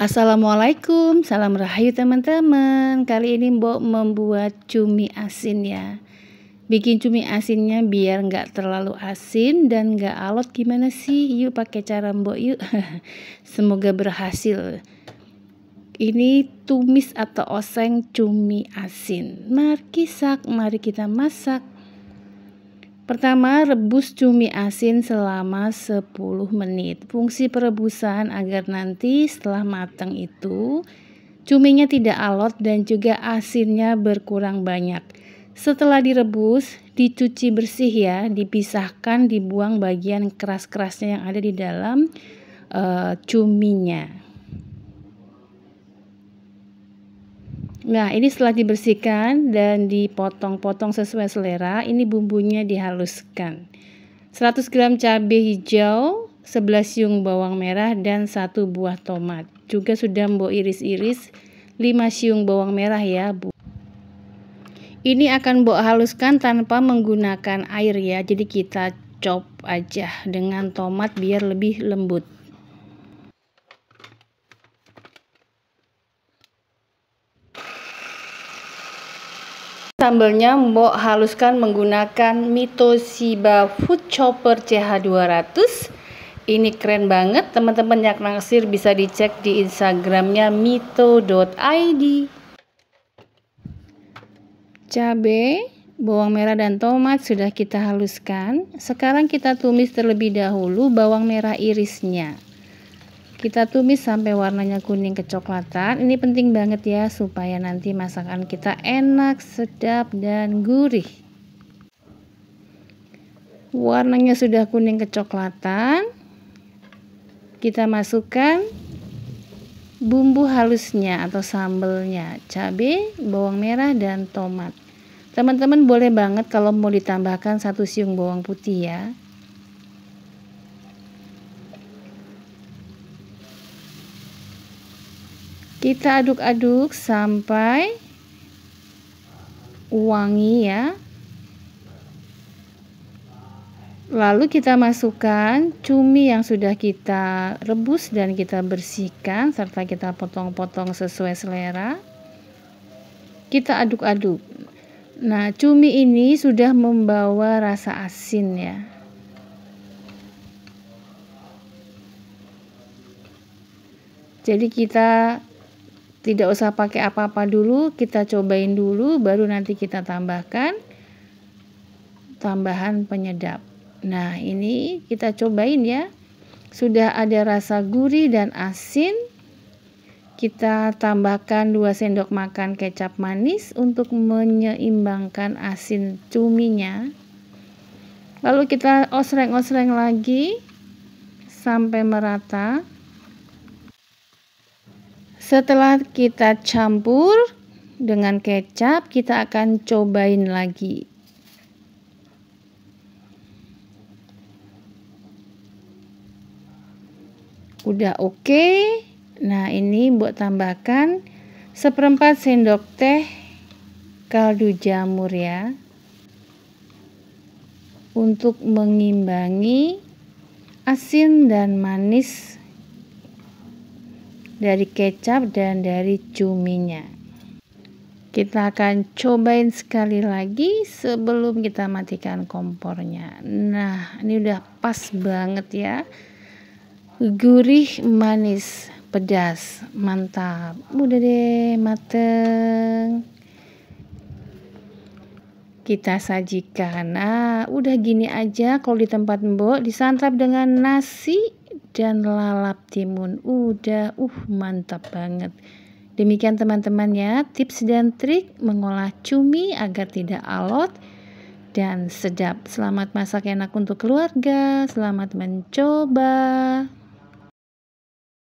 Assalamualaikum, salam rahayu teman-teman. Kali ini Mbok membuat cumi asin ya. Bikin cumi asinnya biar nggak terlalu asin dan nggak alot gimana sih? Yuk pakai cara Mbok yuk. Semoga berhasil. Ini tumis atau oseng cumi asin. Mari kisak, mari kita masak. Pertama, rebus cumi asin selama 10 menit. Fungsi perebusan agar nanti setelah matang itu cuminya tidak alot dan juga asinnya berkurang banyak. Setelah direbus, dicuci bersih ya, dipisahkan, dibuang bagian keras-kerasnya yang ada di dalam e, cuminya. Nah, ini setelah dibersihkan dan dipotong-potong sesuai selera, ini bumbunya dihaluskan. 100 gram cabai hijau, 11 siung bawang merah dan 1 buah tomat. Juga sudah mbok iris-iris 5 siung bawang merah ya, Bu. Ini akan mbok haluskan tanpa menggunakan air ya. Jadi kita chop aja dengan tomat biar lebih lembut. Sambelnya Mbok haluskan menggunakan Mitoshiba Food Chopper CH200. Ini keren banget, teman-teman yang naksir bisa dicek di Instagramnya mito.id. Cabai, bawang merah dan tomat sudah kita haluskan. Sekarang kita tumis terlebih dahulu bawang merah irisnya. Kita tumis sampai warnanya kuning kecoklatan. Ini penting banget ya supaya nanti masakan kita enak, sedap dan gurih. Warnanya sudah kuning kecoklatan. Kita masukkan bumbu halusnya atau sambelnya, cabai, bawang merah dan tomat. Teman-teman boleh banget kalau mau ditambahkan satu siung bawang putih ya. kita aduk-aduk sampai wangi ya lalu kita masukkan cumi yang sudah kita rebus dan kita bersihkan serta kita potong-potong sesuai selera kita aduk-aduk nah cumi ini sudah membawa rasa asin ya jadi kita tidak usah pakai apa-apa dulu, kita cobain dulu baru nanti kita tambahkan tambahan penyedap. Nah, ini kita cobain ya. Sudah ada rasa gurih dan asin. Kita tambahkan 2 sendok makan kecap manis untuk menyeimbangkan asin cuminya. Lalu kita osreng-osreng lagi sampai merata. Setelah kita campur dengan kecap, kita akan cobain lagi. Udah oke. Okay. Nah, ini buat tambahkan seperempat sendok teh kaldu jamur ya. Untuk mengimbangi asin dan manis dari kecap dan dari cuminya. Kita akan cobain sekali lagi sebelum kita matikan kompornya. Nah, ini udah pas banget ya. Gurih, manis, pedas, mantap. Udah deh, mateng kita sajikan. Nah, udah gini aja kalau di tempat Mbok disantap dengan nasi dan lalap timun udah. Uh, mantap banget. Demikian teman-teman ya, tips dan trik mengolah cumi agar tidak alot dan sedap. Selamat masak enak untuk keluarga. Selamat mencoba.